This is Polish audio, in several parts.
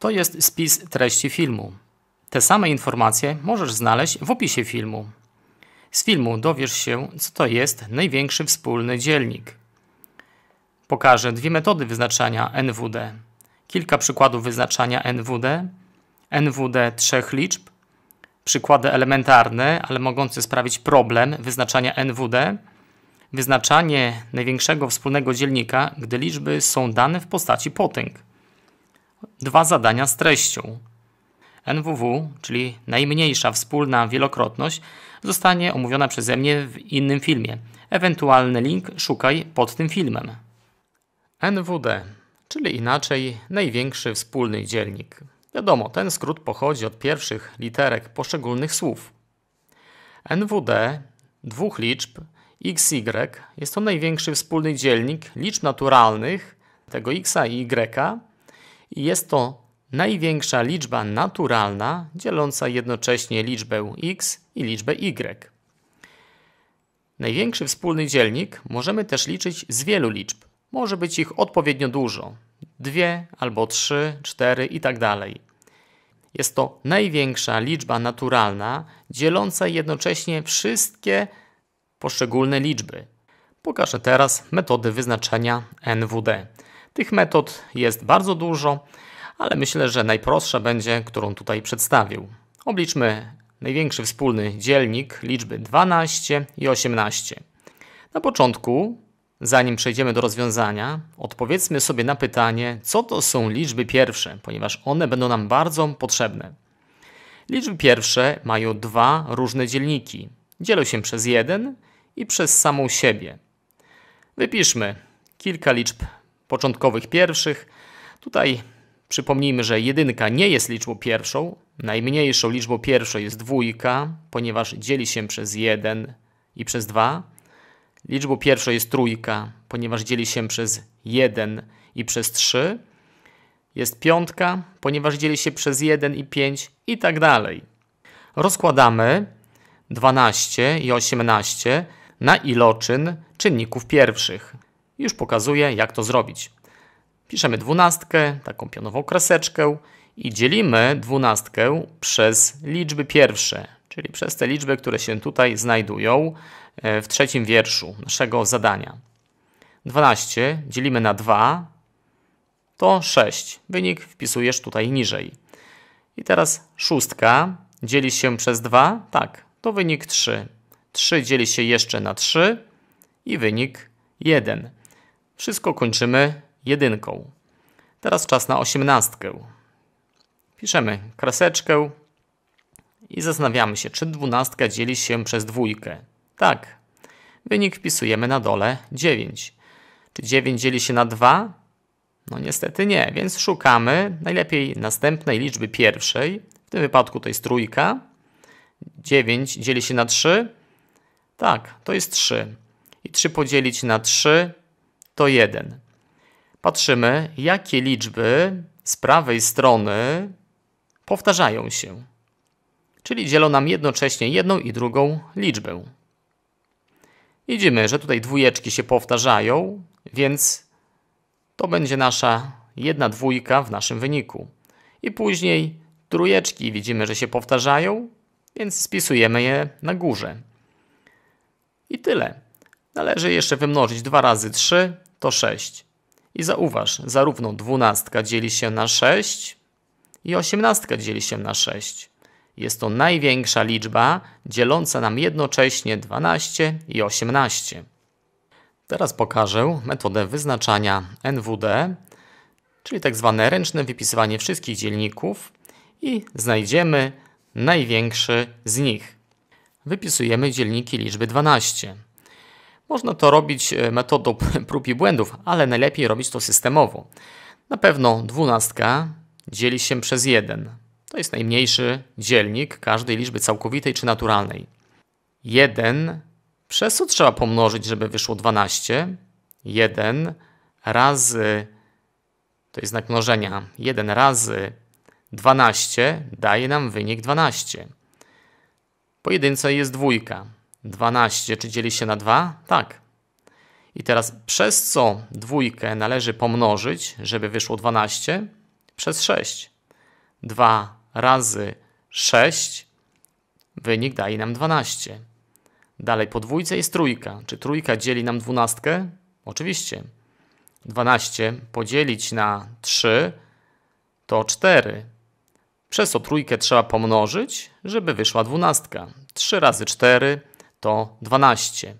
to jest spis treści filmu. Te same informacje możesz znaleźć w opisie filmu. Z filmu dowiesz się, co to jest największy wspólny dzielnik. Pokażę dwie metody wyznaczania NWD. Kilka przykładów wyznaczania NWD, NWD trzech liczb, przykłady elementarne, ale mogące sprawić problem wyznaczania NWD, wyznaczanie największego wspólnego dzielnika, gdy liczby są dane w postaci potęg dwa zadania z treścią. NWW, czyli najmniejsza wspólna wielokrotność, zostanie omówiona przeze mnie w innym filmie. Ewentualny link szukaj pod tym filmem. NWD, czyli inaczej największy wspólny dzielnik. Wiadomo, ten skrót pochodzi od pierwszych literek poszczególnych słów. NWD dwóch liczb xy jest to największy wspólny dzielnik liczb naturalnych tego x i y jest to największa liczba naturalna dzieląca jednocześnie liczbę x i liczbę y. Największy wspólny dzielnik możemy też liczyć z wielu liczb. Może być ich odpowiednio dużo. Dwie albo trzy, cztery tak dalej. Jest to największa liczba naturalna dzieląca jednocześnie wszystkie poszczególne liczby. Pokażę teraz metody wyznaczenia NWD. Tych metod jest bardzo dużo, ale myślę, że najprostsza będzie, którą tutaj przedstawił. Obliczmy największy wspólny dzielnik liczby 12 i 18. Na początku, zanim przejdziemy do rozwiązania, odpowiedzmy sobie na pytanie, co to są liczby pierwsze, ponieważ one będą nam bardzo potrzebne. Liczby pierwsze mają dwa różne dzielniki. Dzielą się przez jeden i przez samą siebie. Wypiszmy kilka liczb początkowych pierwszych. Tutaj przypomnijmy, że jedynka nie jest liczbą pierwszą. Najmniejszą liczbą pierwszą jest dwójka, ponieważ dzieli się przez 1 i przez 2. Liczbą pierwszą jest trójka, ponieważ dzieli się przez 1 i przez 3. Jest piątka, ponieważ dzieli się przez 1 i 5 i tak dalej. Rozkładamy 12 i 18 na iloczyn czynników pierwszych. Już pokazuję, jak to zrobić. Piszemy dwunastkę, taką pionową kreseczkę i dzielimy dwunastkę przez liczby pierwsze, czyli przez te liczby, które się tutaj znajdują e, w trzecim wierszu naszego zadania. 12 dzielimy na 2 to 6. Wynik wpisujesz tutaj niżej. I teraz szóstka dzieli się przez 2, tak, to wynik 3. 3 dzieli się jeszcze na 3 i wynik 1. Wszystko kończymy jedynką. Teraz czas na osiemnastkę. Piszemy kreseczkę i zastanawiamy się, czy dwunastka dzieli się przez dwójkę. Tak. Wynik wpisujemy na dole 9. Czy 9 dzieli się na 2? No niestety nie, więc szukamy najlepiej następnej liczby pierwszej. W tym wypadku to jest trójka. 9 dzieli się na 3. Tak, to jest 3. I 3 podzielić na 3 1. Patrzymy, jakie liczby z prawej strony powtarzają się. Czyli dzielą nam jednocześnie jedną i drugą liczbę. Widzimy, że tutaj dwójeczki się powtarzają, więc to będzie nasza jedna dwójka w naszym wyniku. I później trójeczki widzimy, że się powtarzają, więc spisujemy je na górze. I tyle. Należy jeszcze wymnożyć 2 razy 3, to 6. I zauważ, zarówno dwunastka dzieli się na 6 i osiemnastka dzieli się na 6. Jest to największa liczba dzieląca nam jednocześnie 12 i 18. Teraz pokażę metodę wyznaczania NWD, czyli tak zwane ręczne wypisywanie wszystkich dzielników i znajdziemy największy z nich. Wypisujemy dzielniki liczby 12. Można to robić e, metodą prób i błędów, ale najlepiej robić to systemowo. Na pewno dwunastka dzieli się przez 1. To jest najmniejszy dzielnik każdej liczby całkowitej czy naturalnej. 1 przez co trzeba pomnożyć, żeby wyszło 12? 1 razy, to jest znak mnożenia, 1 razy 12 daje nam wynik 12. Po jest dwójka. 12, czy dzieli się na 2? Tak. I teraz przez co dwójkę należy pomnożyć, żeby wyszło 12? Przez 6. 2 razy 6, wynik daje nam 12. Dalej po dwójce jest trójka. Czy trójka dzieli nam dwunastkę? Oczywiście. 12 podzielić na 3 to 4. Przez co trójkę trzeba pomnożyć, żeby wyszła dwunastka. 3 razy 4 to 12.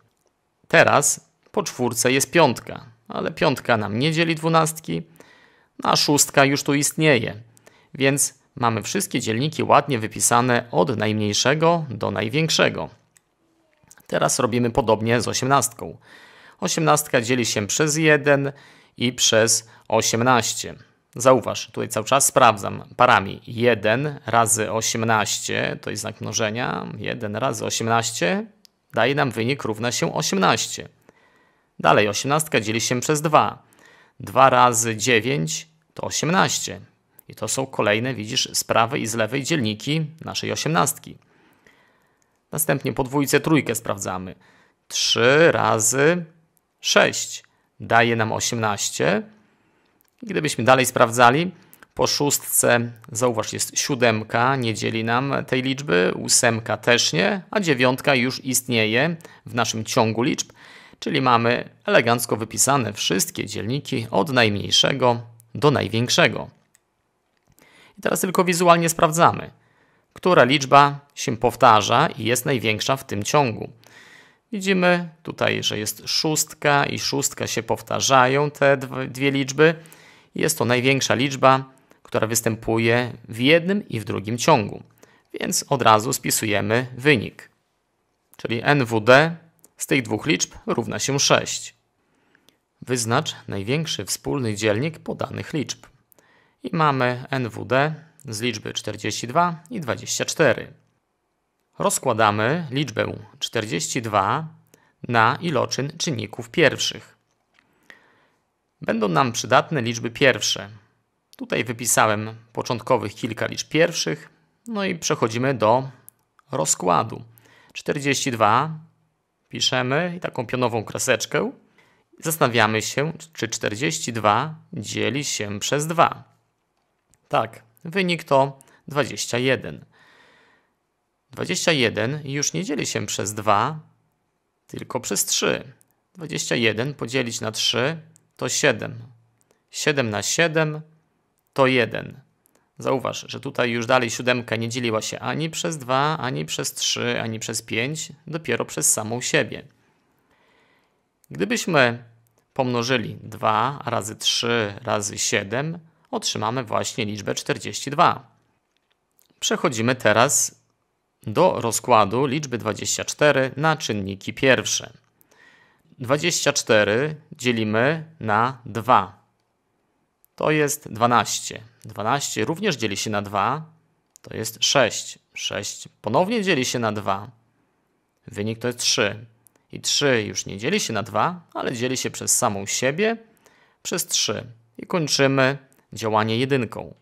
Teraz po czwórce jest piątka, ale piątka nam nie dzieli dwunastki, a szóstka już tu istnieje, więc mamy wszystkie dzielniki ładnie wypisane od najmniejszego do największego. Teraz robimy podobnie z osiemnastką. Osiemnastka dzieli się przez 1 i przez 18. Zauważ, tutaj cały czas sprawdzam parami. 1 razy 18 to jest znak mnożenia. 1 razy 18 daje nam wynik równa się 18. Dalej 18 dzieli się przez 2. 2 razy 9 to 18. I to są kolejne, widzisz, z prawej i z lewej dzielniki naszej 18. Następnie podwójce trójkę sprawdzamy. 3 razy 6 daje nam 18. I Gdybyśmy dalej sprawdzali, po szóstce, zauważ, jest siódemka, nie dzieli nam tej liczby, ósemka też nie, a dziewiątka już istnieje w naszym ciągu liczb, czyli mamy elegancko wypisane wszystkie dzielniki od najmniejszego do największego. I teraz tylko wizualnie sprawdzamy, która liczba się powtarza i jest największa w tym ciągu. Widzimy tutaj, że jest szóstka i szóstka się powtarzają te dwie liczby. Jest to największa liczba która występuje w jednym i w drugim ciągu. Więc od razu spisujemy wynik. Czyli NWD z tych dwóch liczb równa się 6. Wyznacz największy wspólny dzielnik podanych liczb. I mamy NWD z liczby 42 i 24. Rozkładamy liczbę 42 na iloczyn czynników pierwszych. Będą nam przydatne liczby pierwsze, Tutaj wypisałem początkowych kilka liczb pierwszych, no i przechodzimy do rozkładu. 42 piszemy taką pionową kreseczkę. Zastanawiamy się, czy 42 dzieli się przez 2. Tak, wynik to 21. 21 już nie dzieli się przez 2, tylko przez 3. 21 podzielić na 3 to 7. 7 na 7 to 1. Zauważ, że tutaj już dalej siódemka nie dzieliła się ani przez 2, ani przez 3, ani przez 5, dopiero przez samą siebie. Gdybyśmy pomnożyli 2 razy 3 razy 7, otrzymamy właśnie liczbę 42. Przechodzimy teraz do rozkładu liczby 24 na czynniki pierwsze. 24 dzielimy na 2 to jest 12. 12 również dzieli się na 2, to jest 6. 6 ponownie dzieli się na 2, wynik to jest 3. I 3 już nie dzieli się na 2, ale dzieli się przez samą siebie, przez 3. I kończymy działanie jedynką.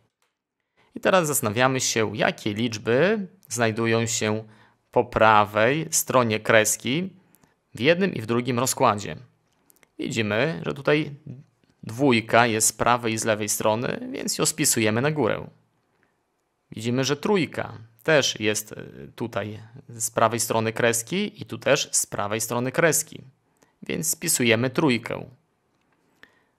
I teraz zastanawiamy się, jakie liczby znajdują się po prawej stronie kreski w jednym i w drugim rozkładzie. Widzimy, że tutaj Dwójka jest z prawej i z lewej strony, więc ją spisujemy na górę. Widzimy, że trójka też jest e, tutaj z prawej strony kreski i tu też z prawej strony kreski, więc spisujemy trójkę.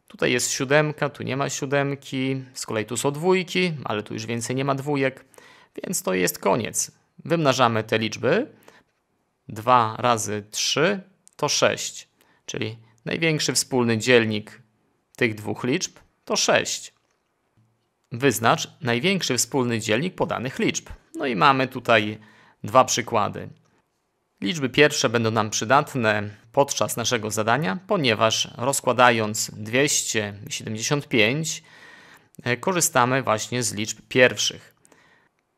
Tutaj jest siódemka, tu nie ma siódemki, z kolei tu są dwójki, ale tu już więcej nie ma dwójek, więc to jest koniec. Wymnażamy te liczby. 2 razy 3 to 6, czyli największy wspólny dzielnik tych dwóch liczb to 6. Wyznacz największy wspólny dzielnik podanych liczb. No i mamy tutaj dwa przykłady. Liczby pierwsze będą nam przydatne podczas naszego zadania, ponieważ rozkładając 275 e, korzystamy właśnie z liczb pierwszych.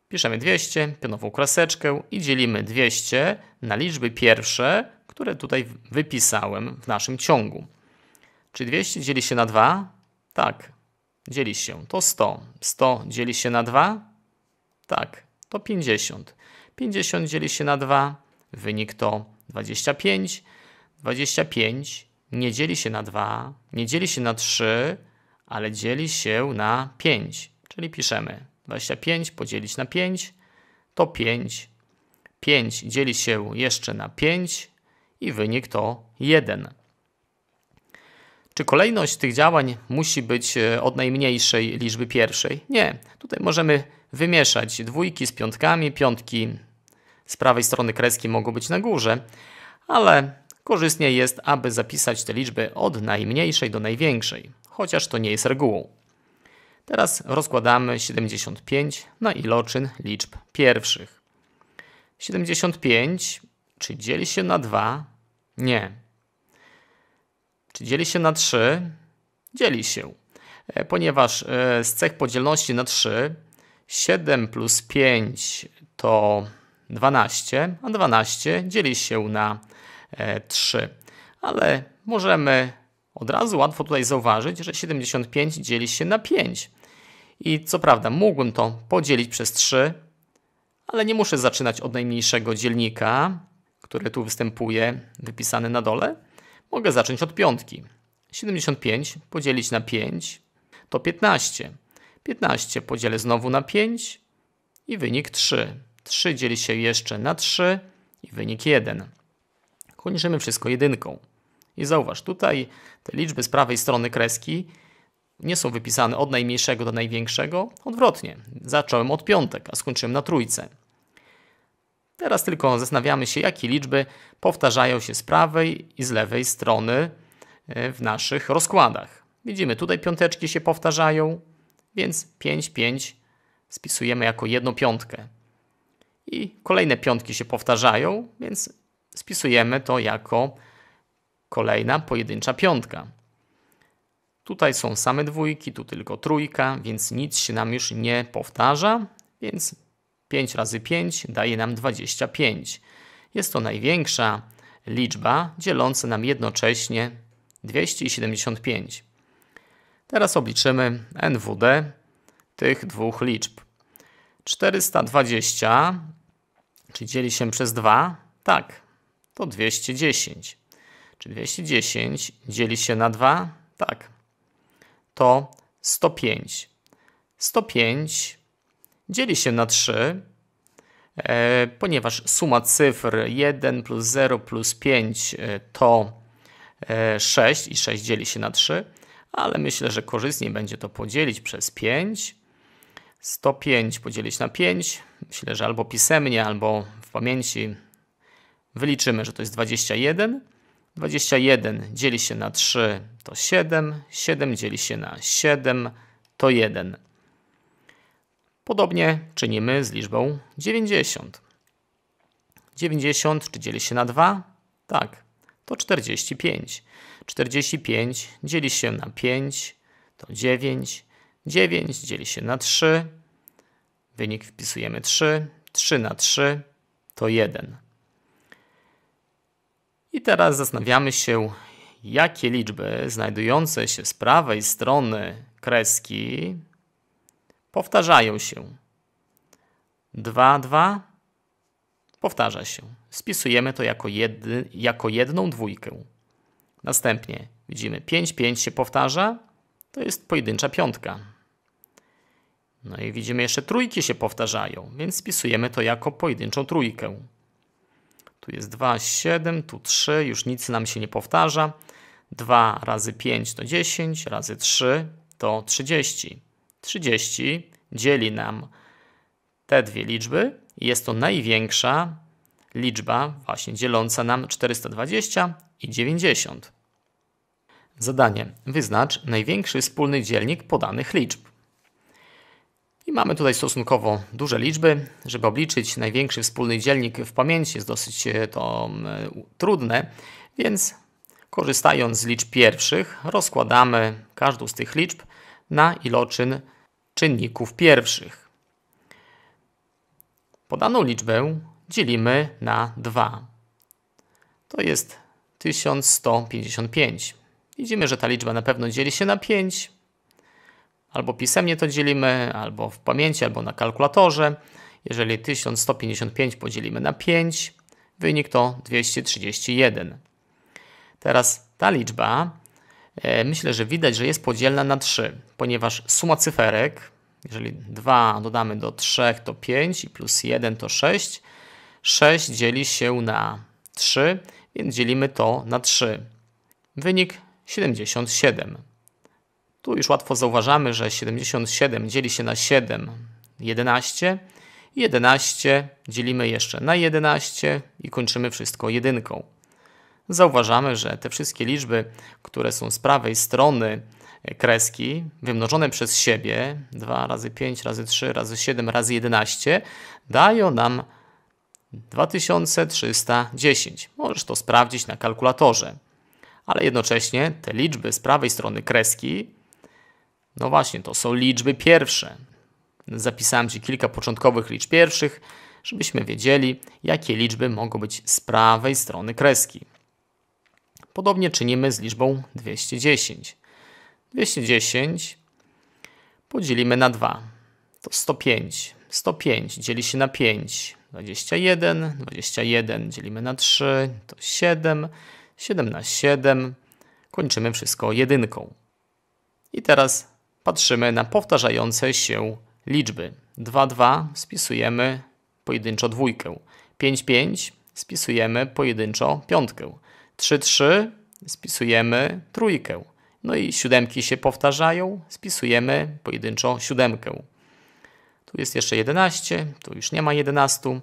Piszemy 200, pionową kreseczkę i dzielimy 200 na liczby pierwsze, które tutaj wypisałem w naszym ciągu. Czy 200 dzieli się na 2? Tak, dzieli się. To 100. 100 dzieli się na 2? Tak, to 50. 50 dzieli się na 2, wynik to 25. 25 nie dzieli się na 2, nie dzieli się na 3, ale dzieli się na 5. Czyli piszemy 25 podzielić na 5 to 5. 5 dzieli się jeszcze na 5 i wynik to 1. Czy kolejność tych działań musi być e, od najmniejszej liczby pierwszej? Nie. Tutaj możemy wymieszać dwójki z piątkami, piątki z prawej strony kreski mogą być na górze, ale korzystniej jest, aby zapisać te liczby od najmniejszej do największej, chociaż to nie jest regułą. Teraz rozkładamy 75 na iloczyn liczb pierwszych. 75, czy dzieli się na 2? Nie dzieli się na 3, dzieli się, e, ponieważ e, z cech podzielności na 3 7 plus 5 to 12, a 12 dzieli się na 3. E, ale możemy od razu łatwo tutaj zauważyć, że 75 dzieli się na 5. I co prawda mógłbym to podzielić przez 3, ale nie muszę zaczynać od najmniejszego dzielnika, który tu występuje, wypisany na dole, Mogę zacząć od piątki. 75 podzielić na 5 to 15. 15 podzielę znowu na 5 i wynik 3. 3 dzieli się jeszcze na 3 i wynik 1. Kończymy wszystko jedynką. I zauważ, tutaj te liczby z prawej strony kreski nie są wypisane od najmniejszego do największego. Odwrotnie, zacząłem od piątek, a skończyłem na trójce. Teraz tylko zastanawiamy się, jakie liczby powtarzają się z prawej i z lewej strony e, w naszych rozkładach. Widzimy, tutaj piąteczki się powtarzają, więc 5, 5 spisujemy jako jedną piątkę. I kolejne piątki się powtarzają, więc spisujemy to jako kolejna pojedyncza piątka. Tutaj są same dwójki, tu tylko trójka, więc nic się nam już nie powtarza, więc 5 razy 5 daje nam 25. Jest to największa liczba dzieląca nam jednocześnie 275. Teraz obliczymy NWD tych dwóch liczb. 420, czy dzieli się przez 2? Tak, to 210. Czy 210 dzieli się na 2? Tak, to 105. 105 dzieli się na 3, e, ponieważ suma cyfr 1 plus 0 plus 5 e, to 6 e, i 6 dzieli się na 3, ale myślę, że korzystniej będzie to podzielić przez 5. 105 podzielić na 5, myślę, że albo pisemnie, albo w pamięci wyliczymy, że to jest 21. 21 dzieli się na 3 to 7, 7 dzieli się na 7 to 1. Podobnie czynimy z liczbą 90. 90 czy dzieli się na 2? Tak, to 45. 45 dzieli się na 5, to 9. 9 dzieli się na 3. Wynik wpisujemy 3. 3 na 3 to 1. I teraz zastanawiamy się, jakie liczby znajdujące się z prawej strony kreski powtarzają się. 2, 2 powtarza się. Spisujemy to jako, jedy, jako jedną dwójkę. Następnie widzimy 5, 5 się powtarza, to jest pojedyncza piątka. No i widzimy jeszcze trójki się powtarzają, więc spisujemy to jako pojedynczą trójkę. Tu jest 2, 7, tu 3, już nic nam się nie powtarza. 2 razy 5 to 10, razy 3 to 30. 30 dzieli nam te dwie liczby. Jest to największa liczba właśnie dzieląca nam 420 i 90. Zadanie. Wyznacz największy wspólny dzielnik podanych liczb. I mamy tutaj stosunkowo duże liczby. Żeby obliczyć największy wspólny dzielnik w pamięci jest dosyć e, to e, trudne, więc korzystając z liczb pierwszych rozkładamy każdą z tych liczb na iloczyn czynników pierwszych. Podaną liczbę dzielimy na 2. To jest 1155. Widzimy, że ta liczba na pewno dzieli się na 5. Albo pisemnie to dzielimy, albo w pamięci, albo na kalkulatorze. Jeżeli 1155 podzielimy na 5, wynik to 231. Teraz ta liczba E, myślę, że widać, że jest podzielna na 3, ponieważ suma cyferek, jeżeli 2 dodamy do 3 to 5 i plus 1 to 6, 6 dzieli się na 3, więc dzielimy to na 3. Wynik 77. Tu już łatwo zauważamy, że 77 dzieli się na 7, 11. 11 dzielimy jeszcze na 11 i kończymy wszystko jedynką zauważamy, że te wszystkie liczby, które są z prawej strony kreski, wymnożone przez siebie 2 razy 5 razy 3 razy 7 razy 11 dają nam 2310. Możesz to sprawdzić na kalkulatorze. Ale jednocześnie te liczby z prawej strony kreski, no właśnie, to są liczby pierwsze. Zapisałem Ci kilka początkowych liczb pierwszych, żebyśmy wiedzieli, jakie liczby mogą być z prawej strony kreski. Podobnie czynimy z liczbą 210. 210 podzielimy na 2. To 105. 105 dzieli się na 5. 21, 21 dzielimy na 3, to 7, 7 na 7. Kończymy wszystko jedynką. I teraz patrzymy na powtarzające się liczby. 2, 2 spisujemy pojedynczo dwójkę. 5, 5 spisujemy pojedynczo piątkę. 3-3 spisujemy trójkę. No i siódemki się powtarzają, spisujemy pojedynczo siódemkę. Tu jest jeszcze 11, tu już nie ma 11,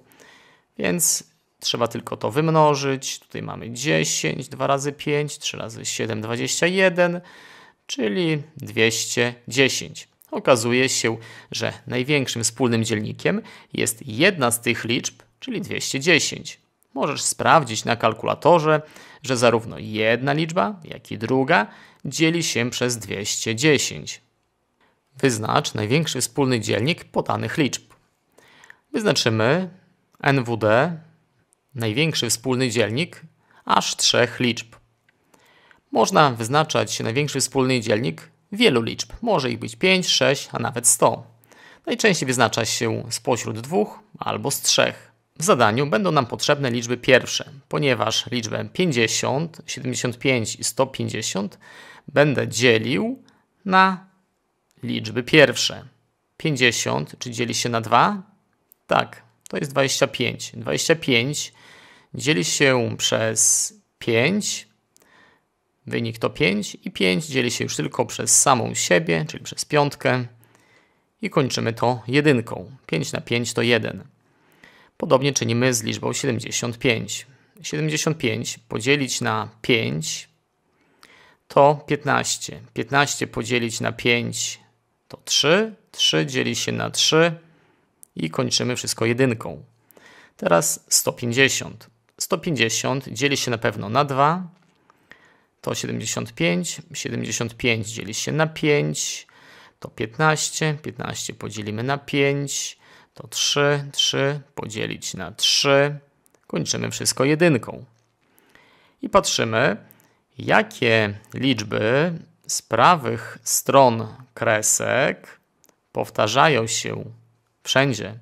więc trzeba tylko to wymnożyć. Tutaj mamy 10, 2 razy 5, 3 razy 7, 21, czyli 210. Okazuje się, że największym wspólnym dzielnikiem jest jedna z tych liczb, czyli 210. Możesz sprawdzić na kalkulatorze, że zarówno jedna liczba, jak i druga dzieli się przez 210. Wyznacz największy wspólny dzielnik podanych liczb. Wyznaczymy NWD, największy wspólny dzielnik, aż trzech liczb. Można wyznaczać największy wspólny dzielnik wielu liczb. Może ich być 5, 6, a nawet 100. Najczęściej wyznacza się spośród dwóch albo z trzech. W zadaniu będą nam potrzebne liczby pierwsze, ponieważ liczbę 50, 75 i 150 będę dzielił na liczby pierwsze. 50, czy dzieli się na 2? Tak, to jest 25. 25 dzieli się przez 5, wynik to 5 i 5 dzieli się już tylko przez samą siebie, czyli przez piątkę i kończymy to jedynką. 5 na 5 to 1. Podobnie czynimy z liczbą 75. 75 podzielić na 5 to 15. 15 podzielić na 5 to 3. 3 dzieli się na 3 i kończymy wszystko jedynką. Teraz 150. 150 dzieli się na pewno na 2, to 75. 75 dzieli się na 5, to 15. 15 podzielimy na 5, to 3, 3 podzielić na 3. Kończymy wszystko jedynką. I patrzymy, jakie liczby z prawych stron kresek powtarzają się wszędzie.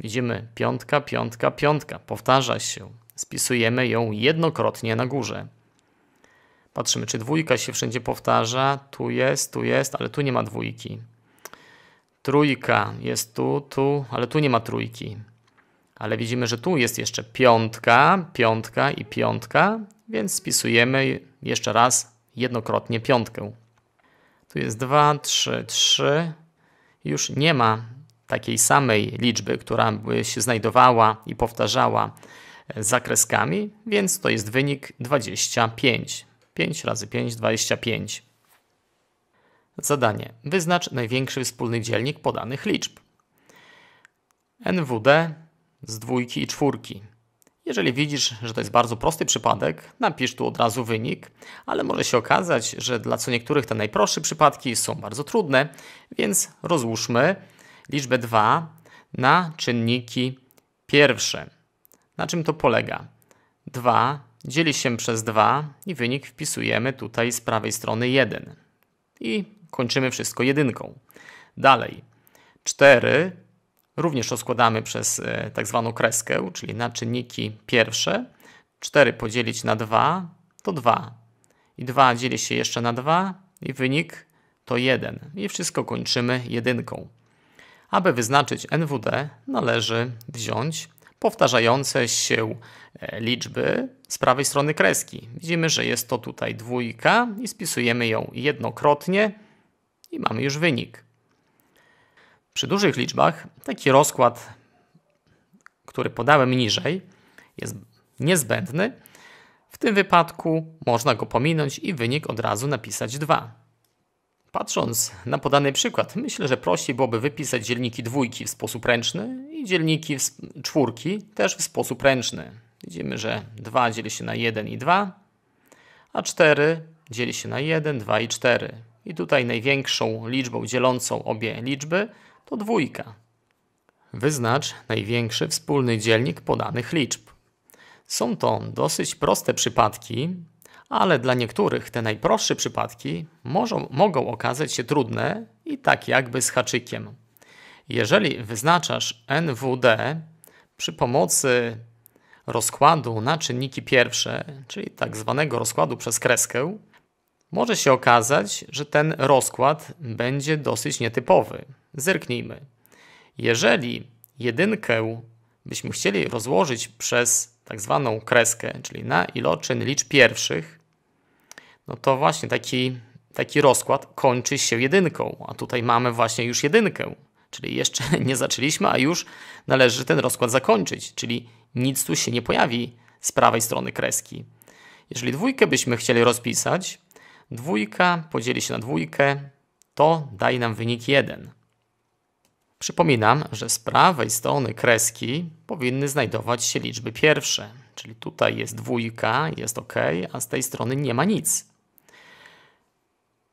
Widzimy piątka, piątka, piątka. Powtarza się. Spisujemy ją jednokrotnie na górze. Patrzymy, czy dwójka się wszędzie powtarza. Tu jest, tu jest, ale tu nie ma dwójki. Trójka jest tu, tu, ale tu nie ma trójki. Ale widzimy, że tu jest jeszcze piątka, piątka i piątka, więc spisujemy jeszcze raz jednokrotnie piątkę. Tu jest 2, 3, 3. Już nie ma takiej samej liczby, która by się znajdowała i powtarzała e, zakreskami, więc to jest wynik 25. 5 razy 5, 25. Zadanie: wyznacz największy wspólny dzielnik podanych liczb. NWD z dwójki i czwórki. Jeżeli widzisz, że to jest bardzo prosty przypadek, napisz tu od razu wynik, ale może się okazać, że dla co niektórych te najprostsze przypadki są bardzo trudne, więc rozłóżmy liczbę 2 na czynniki pierwsze. Na czym to polega? 2 dzieli się przez 2 i wynik wpisujemy tutaj z prawej strony 1. I kończymy wszystko jedynką. Dalej, 4 również rozkładamy przez e, tak zwaną kreskę, czyli na czynniki pierwsze. 4 podzielić na 2 to 2. I 2 dzieli się jeszcze na 2 i wynik to 1. I wszystko kończymy jedynką. Aby wyznaczyć NWD należy wziąć powtarzające się e, liczby z prawej strony kreski. Widzimy, że jest to tutaj dwójka i spisujemy ją jednokrotnie i mamy już wynik. Przy dużych liczbach taki rozkład, który podałem niżej, jest niezbędny. W tym wypadku można go pominąć i wynik od razu napisać 2. Patrząc na podany przykład, myślę, że prościej byłoby wypisać dzielniki dwójki w sposób ręczny i dzielniki czwórki też w sposób ręczny. Widzimy, że 2 dzieli się na 1 i 2, a 4 dzieli się na 1, 2 i 4. I tutaj największą liczbą dzielącą obie liczby to dwójka. Wyznacz największy wspólny dzielnik podanych liczb. Są to dosyć proste przypadki, ale dla niektórych te najprostsze przypadki mogą okazać się trudne i tak jakby z haczykiem. Jeżeli wyznaczasz NWD przy pomocy rozkładu na czynniki pierwsze, czyli tak zwanego rozkładu przez kreskę, może się okazać, że ten rozkład będzie dosyć nietypowy. Zerknijmy. Jeżeli jedynkę byśmy chcieli rozłożyć przez tak zwaną kreskę, czyli na iloczyn liczb pierwszych, no to właśnie taki, taki rozkład kończy się jedynką, a tutaj mamy właśnie już jedynkę, czyli jeszcze nie zaczęliśmy, a już należy ten rozkład zakończyć, czyli nic tu się nie pojawi z prawej strony kreski. Jeżeli dwójkę byśmy chcieli rozpisać, Dwójka podzieli się na dwójkę, to daje nam wynik 1. Przypominam, że z prawej strony kreski powinny znajdować się liczby pierwsze, czyli tutaj jest dwójka, jest ok, a z tej strony nie ma nic.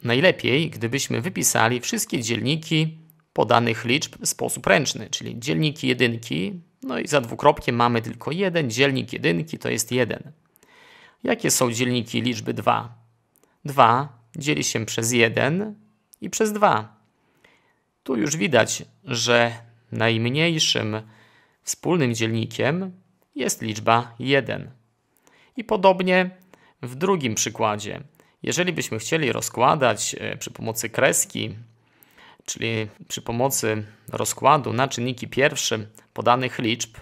Najlepiej, gdybyśmy wypisali wszystkie dzielniki podanych liczb w sposób ręczny, czyli dzielniki jedynki, no i za dwukropkiem mamy tylko jeden dzielnik jedynki, to jest 1. Jakie są dzielniki liczby 2? 2 dzieli się przez 1 i przez 2. Tu już widać, że najmniejszym wspólnym dzielnikiem jest liczba 1. I podobnie w drugim przykładzie. Jeżeli byśmy chcieli rozkładać e, przy pomocy kreski, czyli przy pomocy rozkładu na czynniki pierwsze podanych liczb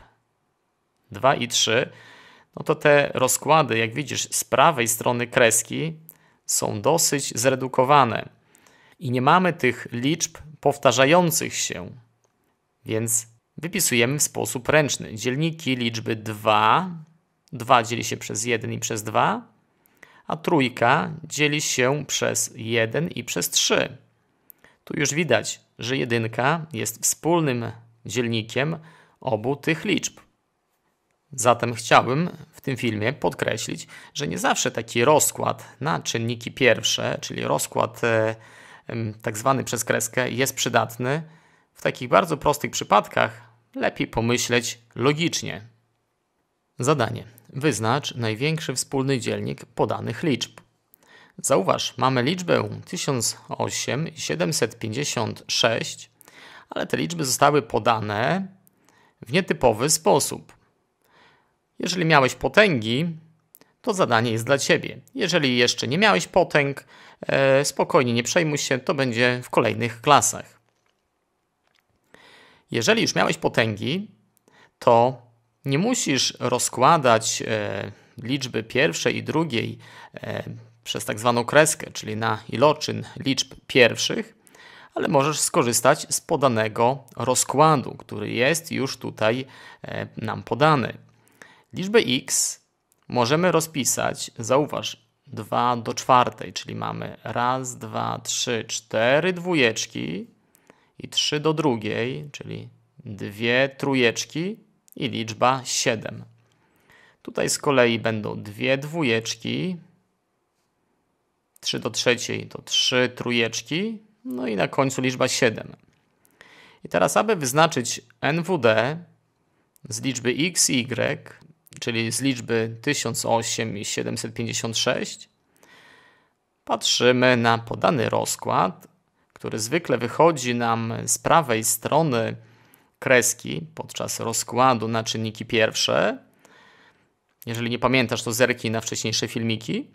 2 i 3, no to te rozkłady, jak widzisz, z prawej strony kreski są dosyć zredukowane i nie mamy tych liczb powtarzających się. Więc wypisujemy w sposób ręczny dzielniki liczby 2. 2 dzieli się przez 1 i przez 2, a trójka dzieli się przez 1 i przez 3. Tu już widać, że jedynka jest wspólnym dzielnikiem obu tych liczb. Zatem chciałbym tym filmie podkreślić, że nie zawsze taki rozkład na czynniki pierwsze, czyli rozkład e, tak zwany przez kreskę, jest przydatny. W takich bardzo prostych przypadkach lepiej pomyśleć logicznie. Zadanie. Wyznacz największy wspólny dzielnik podanych liczb. Zauważ, mamy liczbę 1008 i 756, ale te liczby zostały podane w nietypowy sposób. Jeżeli miałeś potęgi, to zadanie jest dla Ciebie. Jeżeli jeszcze nie miałeś potęg, e, spokojnie nie przejmuj się, to będzie w kolejnych klasach. Jeżeli już miałeś potęgi, to nie musisz rozkładać e, liczby pierwszej i drugiej e, przez tak zwaną kreskę, czyli na iloczyn liczb pierwszych, ale możesz skorzystać z podanego rozkładu, który jest już tutaj nam podany. Liczbę x możemy rozpisać, zauważ, 2 do czwartej, czyli mamy raz, dwa, trzy, cztery dwójeczki i 3 do drugiej, czyli dwie trójeczki i liczba 7. Tutaj z kolei będą dwie dwójeczki, 3 do trzeciej to 3 trójeczki, no i na końcu liczba 7. I teraz, aby wyznaczyć NWD z liczby x, y, czyli z liczby 1008 i 756, patrzymy na podany rozkład, który zwykle wychodzi nam z prawej strony kreski podczas rozkładu na czynniki pierwsze. Jeżeli nie pamiętasz, to zerknij na wcześniejsze filmiki.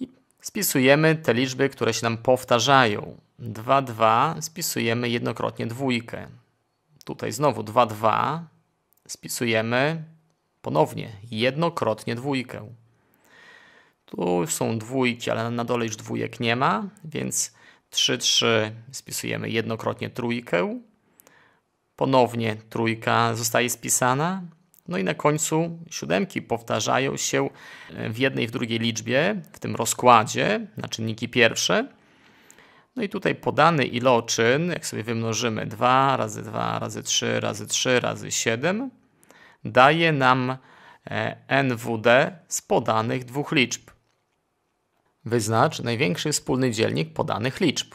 I spisujemy te liczby, które się nam powtarzają. 2,2 spisujemy jednokrotnie dwójkę. Tutaj znowu 2,2, spisujemy ponownie jednokrotnie dwójkę. Tu są dwójki, ale na dole już dwójek nie ma, więc 3, 3 spisujemy jednokrotnie trójkę. Ponownie trójka zostaje spisana. No i na końcu siódemki powtarzają się w jednej i w drugiej liczbie, w tym rozkładzie na czynniki pierwsze. No i tutaj podany iloczyn, jak sobie wymnożymy 2 razy 2 razy 3 razy 3 razy 7, daje nam e, NWD z podanych dwóch liczb. Wyznacz największy wspólny dzielnik podanych liczb.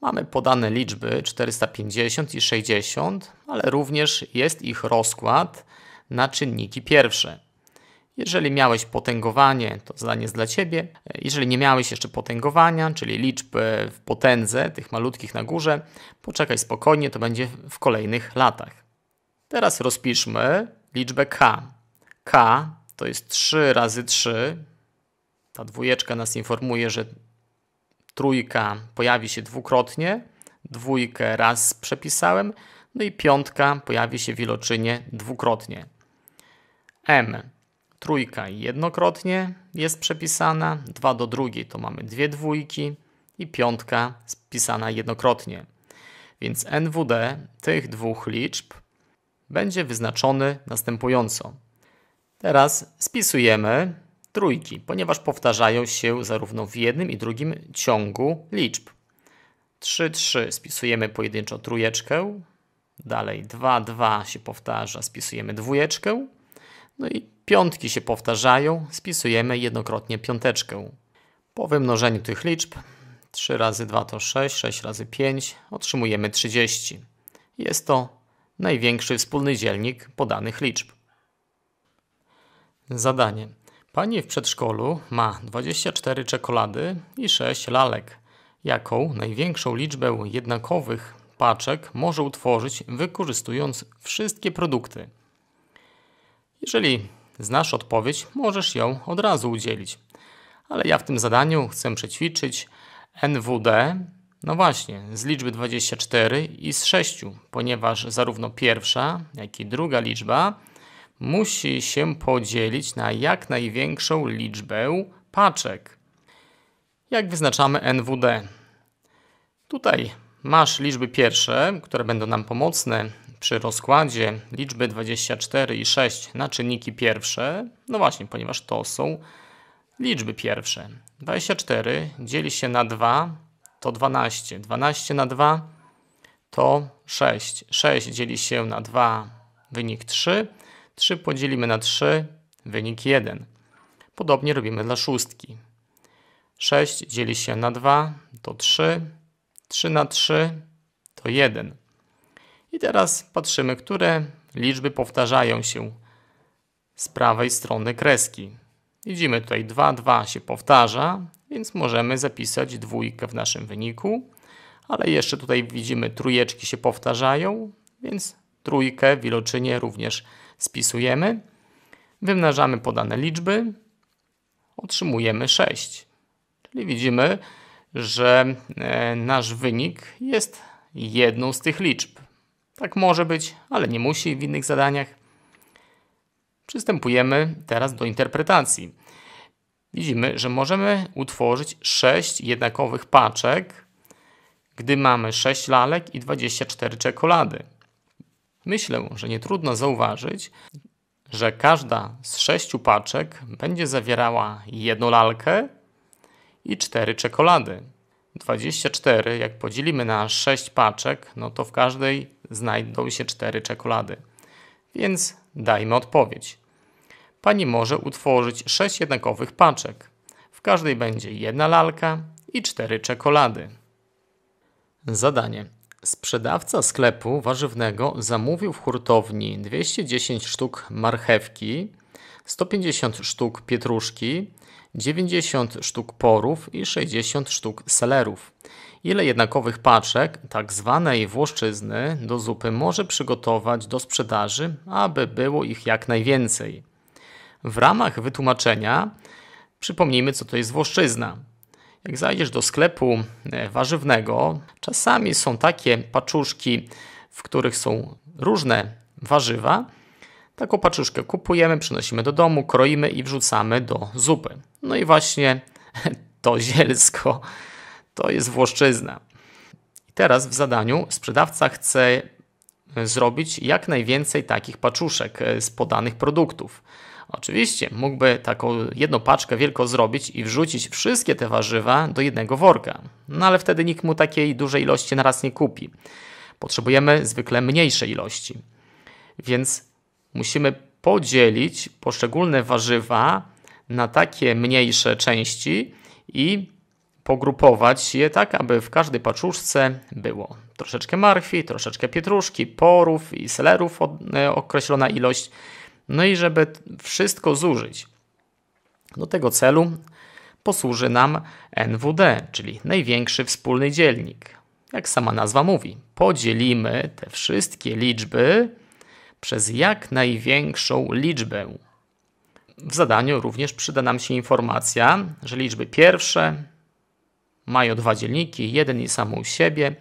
Mamy podane liczby 450 i 60, ale również jest ich rozkład na czynniki pierwsze. Jeżeli miałeś potęgowanie, to zadanie jest dla Ciebie. Jeżeli nie miałeś jeszcze potęgowania, czyli liczb e, w potędze, tych malutkich na górze, poczekaj spokojnie, to będzie w kolejnych latach. Teraz rozpiszmy liczbę k. k to jest 3 razy 3. Ta dwójeczka nas informuje, że trójka pojawi się dwukrotnie. Dwójkę raz przepisałem. No i piątka pojawi się w iloczynie dwukrotnie. m Trójka jednokrotnie jest przepisana, dwa do drugiej to mamy dwie dwójki i piątka spisana jednokrotnie. Więc NWD tych dwóch liczb będzie wyznaczony następująco. Teraz spisujemy trójki, ponieważ powtarzają się zarówno w jednym i drugim ciągu liczb. 3, 3 spisujemy pojedynczo trójeczkę, dalej 2, 2 się powtarza, spisujemy dwójeczkę, no i Piątki się powtarzają, spisujemy jednokrotnie piąteczkę. Po wymnożeniu tych liczb 3 razy 2 to 6, 6 razy 5 otrzymujemy 30. Jest to największy wspólny dzielnik podanych liczb. Zadanie. Pani w przedszkolu ma 24 czekolady i 6 lalek. Jaką największą liczbę jednakowych paczek może utworzyć wykorzystując wszystkie produkty? Jeżeli znasz odpowiedź, możesz ją od razu udzielić. Ale ja w tym zadaniu chcę przećwiczyć NWD, no właśnie, z liczby 24 i z 6, ponieważ zarówno pierwsza, jak i druga liczba musi się podzielić na jak największą liczbę paczek. Jak wyznaczamy NWD? Tutaj masz liczby pierwsze, które będą nam pomocne przy rozkładzie liczby 24 i 6 na czynniki pierwsze, no właśnie, ponieważ to są liczby pierwsze. 24 dzieli się na 2 to 12, 12 na 2 to 6, 6 dzieli się na 2 wynik 3, 3 podzielimy na 3 wynik 1. Podobnie robimy dla szóstki. 6 dzieli się na 2 to 3, 3 na 3 to 1. I teraz patrzymy, które liczby powtarzają się z prawej strony kreski. Widzimy tutaj 2, 2 się powtarza, więc możemy zapisać dwójkę w naszym wyniku. Ale jeszcze tutaj widzimy trójeczki się powtarzają, więc trójkę w również spisujemy. Wymnażamy podane liczby, otrzymujemy 6. Czyli widzimy, że e, nasz wynik jest jedną z tych liczb. Tak może być, ale nie musi w innych zadaniach. Przystępujemy teraz do interpretacji. Widzimy, że możemy utworzyć 6 jednakowych paczek, gdy mamy 6 lalek i 24 czekolady. Myślę, że nie trudno zauważyć, że każda z 6 paczek będzie zawierała jedną lalkę i 4 czekolady. 24, jak podzielimy na 6 paczek, no to w każdej znajdą się 4 czekolady. Więc dajmy odpowiedź. Pani może utworzyć 6 jednakowych paczek. W każdej będzie jedna lalka i 4 czekolady. Zadanie. Sprzedawca sklepu warzywnego zamówił w hurtowni 210 sztuk marchewki, 150 sztuk pietruszki, 90 sztuk porów i 60 sztuk selerów. Ile jednakowych paczek tak zwanej włoszczyzny do zupy może przygotować do sprzedaży, aby było ich jak najwięcej? W ramach wytłumaczenia przypomnijmy, co to jest włoszczyzna. Jak zajdziesz do sklepu e, warzywnego, czasami są takie paczuszki, w których są różne warzywa, Taką paczuszkę kupujemy, przynosimy do domu, kroimy i wrzucamy do zupy. No i właśnie to zielsko to jest włoszczyzna. I teraz w zadaniu sprzedawca chce e, zrobić jak najwięcej takich paczuszek e, z podanych produktów. Oczywiście mógłby taką jedną paczkę wielko zrobić i wrzucić wszystkie te warzywa do jednego worka, no ale wtedy nikt mu takiej dużej ilości naraz nie kupi. Potrzebujemy zwykle mniejszej ilości. Więc musimy podzielić poszczególne warzywa na takie mniejsze części i pogrupować je tak, aby w każdej paczuszce było troszeczkę marchwi, troszeczkę pietruszki, porów i selerów e, określona ilość, no i żeby wszystko zużyć. Do tego celu posłuży nam NWD, czyli największy wspólny dzielnik. Jak sama nazwa mówi, podzielimy te wszystkie liczby przez jak największą liczbę. W zadaniu również przyda nam się informacja, że liczby pierwsze mają dwa dzielniki, jeden i samą siebie.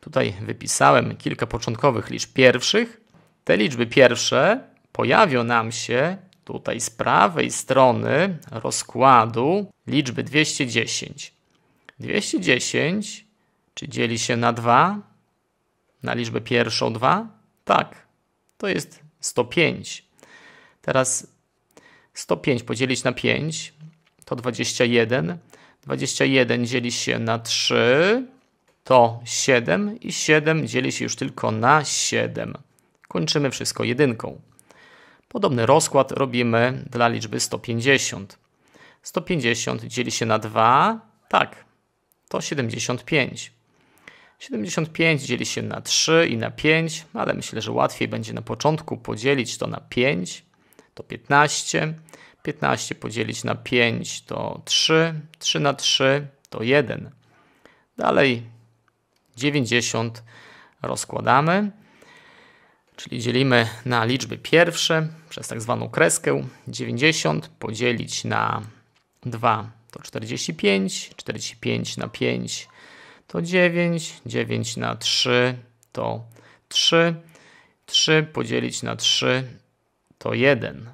Tutaj wypisałem kilka początkowych liczb pierwszych. Te liczby pierwsze pojawią nam się tutaj z prawej strony rozkładu liczby 210. 210, czy dzieli się na 2? Na liczbę pierwszą 2? Tak, to jest 105. Teraz 105 podzielić na 5 to 21. 21 dzieli się na 3 to 7 i 7 dzieli się już tylko na 7. Kończymy wszystko jedynką. Podobny rozkład robimy dla liczby 150. 150 dzieli się na 2, tak, to 75. 75 dzieli się na 3 i na 5, ale myślę, że łatwiej będzie na początku podzielić to na 5, to 15. 15 podzielić na 5 to 3, 3 na 3 to 1. Dalej 90 rozkładamy, czyli dzielimy na liczby pierwsze przez tak zwaną kreskę. 90 podzielić na 2 to 45, 45 na 5 to to 9, 9 na 3 to 3, 3 podzielić na 3 to 1.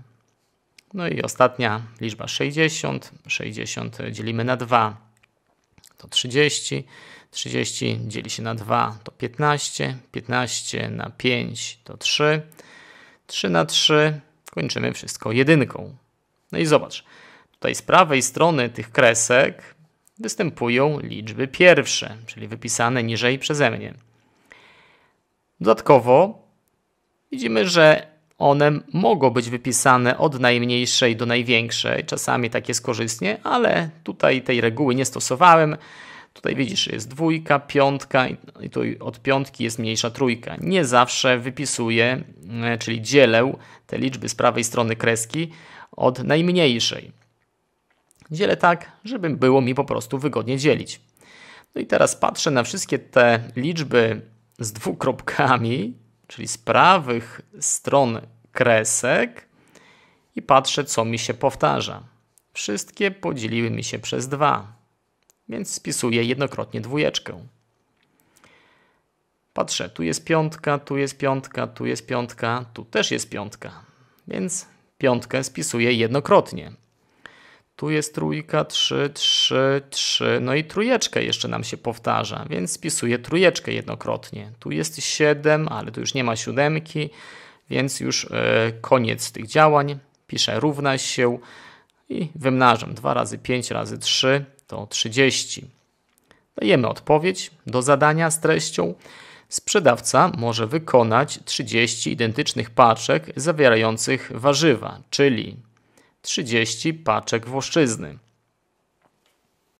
No i ostatnia liczba 60, 60 dzielimy na 2 to 30, 30 dzieli się na 2 to 15, 15 na 5 to 3, 3 na 3 kończymy wszystko jedynką. No i zobacz, tutaj z prawej strony tych kresek występują liczby pierwsze, czyli wypisane niżej przeze mnie. Dodatkowo widzimy, że one mogą być wypisane od najmniejszej do największej. Czasami tak jest korzystnie, ale tutaj tej reguły nie stosowałem. Tutaj widzisz, jest dwójka, piątka i tu od piątki jest mniejsza trójka. Nie zawsze wypisuję, e, czyli dzielę te liczby z prawej strony kreski od najmniejszej. Dzielę tak, żeby było mi po prostu wygodnie dzielić. No i teraz patrzę na wszystkie te liczby z dwukropkami, czyli z prawych stron kresek i patrzę, co mi się powtarza. Wszystkie podzieliły mi się przez dwa, więc spisuję jednokrotnie dwójeczkę. Patrzę, tu jest piątka, tu jest piątka, tu jest piątka, tu też jest piątka, więc piątkę spisuję jednokrotnie. Tu jest trójka, 3, 3, 3. No i trójeczkę jeszcze nam się powtarza, więc spisuję trójeczkę jednokrotnie. Tu jest 7, ale tu już nie ma siódemki, więc już e, koniec tych działań. Piszę równa się i wymnażam 2 razy 5 razy 3 to 30. Dajemy odpowiedź do zadania z treścią. Sprzedawca może wykonać 30 identycznych paczek zawierających warzywa, czyli 30 paczek włoszczyzny.